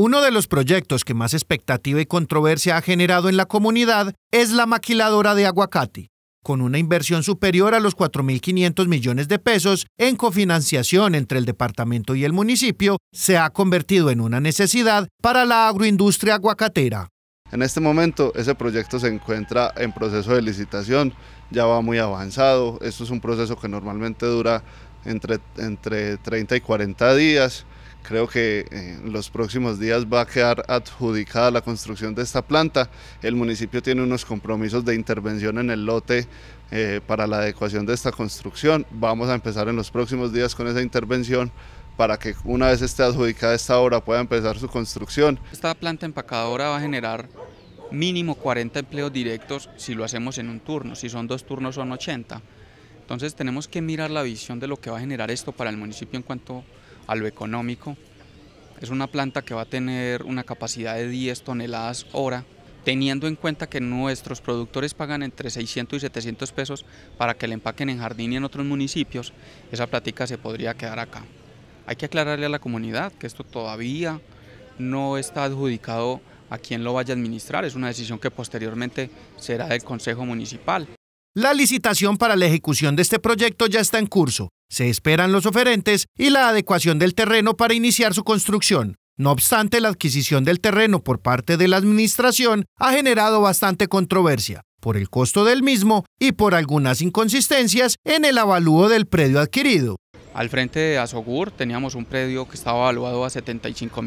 Uno de los proyectos que más expectativa y controversia ha generado en la comunidad es la maquiladora de aguacate, con una inversión superior a los 4.500 millones de pesos en cofinanciación entre el departamento y el municipio, se ha convertido en una necesidad para la agroindustria aguacatera. En este momento ese proyecto se encuentra en proceso de licitación, ya va muy avanzado, esto es un proceso que normalmente dura entre, entre 30 y 40 días Creo que eh, en los próximos días va a quedar adjudicada la construcción de esta planta. El municipio tiene unos compromisos de intervención en el lote eh, para la adecuación de esta construcción. Vamos a empezar en los próximos días con esa intervención para que una vez esté adjudicada esta obra pueda empezar su construcción. Esta planta empacadora va a generar mínimo 40 empleos directos si lo hacemos en un turno, si son dos turnos son 80. Entonces tenemos que mirar la visión de lo que va a generar esto para el municipio en cuanto a lo económico. Es una planta que va a tener una capacidad de 10 toneladas hora, teniendo en cuenta que nuestros productores pagan entre 600 y 700 pesos para que le empaquen en jardín y en otros municipios, esa plática se podría quedar acá. Hay que aclararle a la comunidad que esto todavía no está adjudicado a quien lo vaya a administrar, es una decisión que posteriormente será del Consejo Municipal. La licitación para la ejecución de este proyecto ya está en curso. Se esperan los oferentes y la adecuación del terreno para iniciar su construcción. No obstante, la adquisición del terreno por parte de la administración ha generado bastante controversia por el costo del mismo y por algunas inconsistencias en el avalúo del predio adquirido. Al frente de Asogur teníamos un predio que estaba evaluado a 75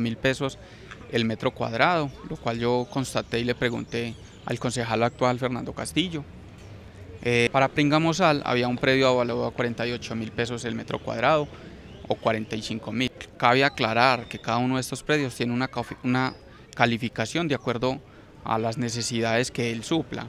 mil pesos el metro cuadrado, lo cual yo constaté y le pregunté al concejal actual Fernando Castillo. Eh, para Pringamosal había un predio avalado a 48 mil pesos el metro cuadrado o 45 mil. Cabe aclarar que cada uno de estos predios tiene una, una calificación de acuerdo a las necesidades que él supla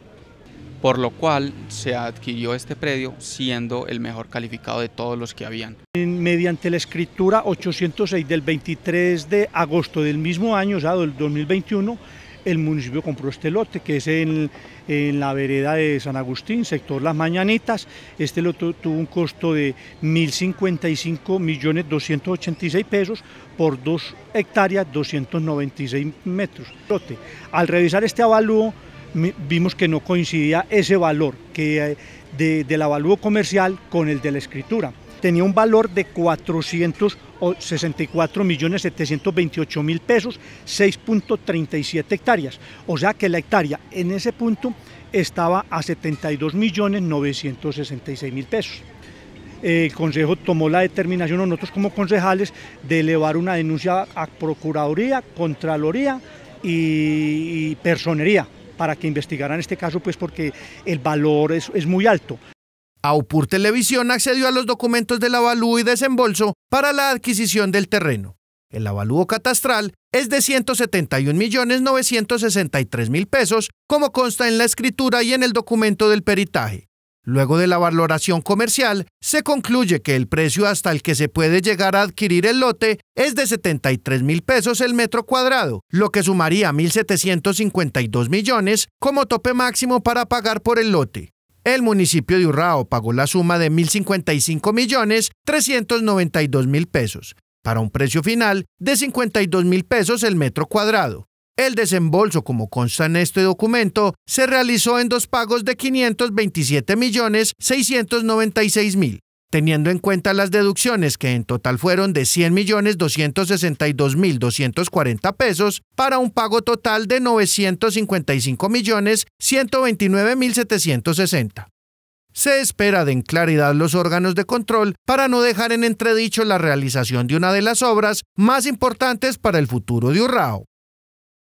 por lo cual se adquirió este predio siendo el mejor calificado de todos los que habían. Mediante la escritura 806 del 23 de agosto del mismo año, o sea, del 2021, el municipio compró este lote, que es en, la vereda de San Agustín, sector Las Mañanitas. Este lote tuvo un costo de 1.055.286 pesos por dos hectáreas 296 metros. Al revisar este avalúo, vimos que no coincidía ese valor eh, del avalúo comercial con el de la escritura. Tenía un valor de 464.728.000 pesos, 6.37 hectáreas. O sea que la hectárea en ese punto estaba a 72.966.000 pesos el Consejo tomó la determinación, nosotros como concejales, de elevar una denuncia a Procuraduría, Contraloría y Personería para que investigaran este caso, pues porque el valor es, muy alto. Aupur Televisión accedió a los documentos del avalúo y desembolso para la adquisición del terreno. El avalúo catastral es de 171.963.000 pesos, como consta en la escritura y en el documento del peritaje. Luego de la valoración comercial, se concluye que el precio hasta el que se puede llegar a adquirir el lote es de 73 mil pesos el metro cuadrado, lo que sumaría 1.752 millones como tope máximo para pagar por el lote. El municipio de Urrao pagó la suma de $1,055,392,000 millones mil pesos, para un precio final de 52 mil pesos el metro cuadrado. El desembolso, como consta en este documento, se realizó en dos pagos de 527.696.000, teniendo en cuenta las deducciones que en total fueron de 100.262.240 pesos para un pago total de 955.129.760. Se espera en claridad los órganos de control para no dejar en entredicho la realización de una de las obras más importantes para el futuro de Urrao.